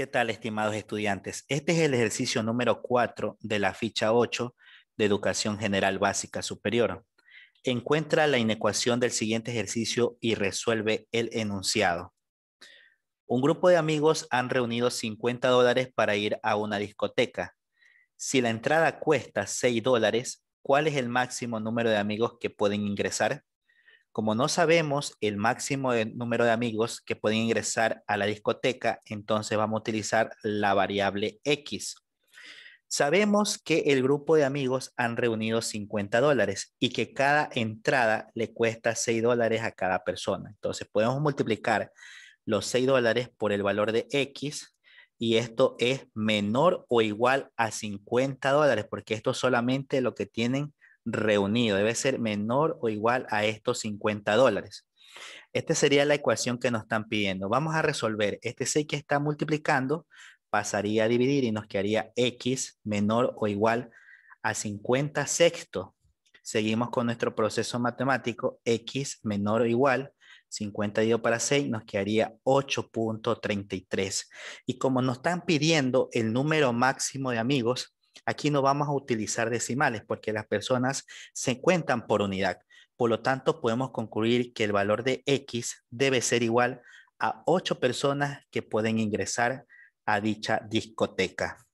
¿Qué tal, estimados estudiantes? Este es el ejercicio número 4 de la ficha 8 de Educación General Básica Superior. Encuentra la inecuación del siguiente ejercicio y resuelve el enunciado. Un grupo de amigos han reunido 50 dólares para ir a una discoteca. Si la entrada cuesta 6 dólares, ¿cuál es el máximo número de amigos que pueden ingresar? Como no sabemos el máximo de número de amigos que pueden ingresar a la discoteca, entonces vamos a utilizar la variable X. Sabemos que el grupo de amigos han reunido 50 dólares y que cada entrada le cuesta 6 dólares a cada persona. Entonces podemos multiplicar los 6 dólares por el valor de X y esto es menor o igual a 50 dólares porque esto es solamente lo que tienen reunido debe ser menor o igual a estos 50 dólares. Esta sería la ecuación que nos están pidiendo. Vamos a resolver. Este 6 que está multiplicando pasaría a dividir y nos quedaría x menor o igual a 50 sexto. Seguimos con nuestro proceso matemático. x menor o igual 50 dividido para 6 nos quedaría 8.33. Y como nos están pidiendo el número máximo de amigos, Aquí no vamos a utilizar decimales porque las personas se cuentan por unidad. Por lo tanto, podemos concluir que el valor de X debe ser igual a 8 personas que pueden ingresar a dicha discoteca.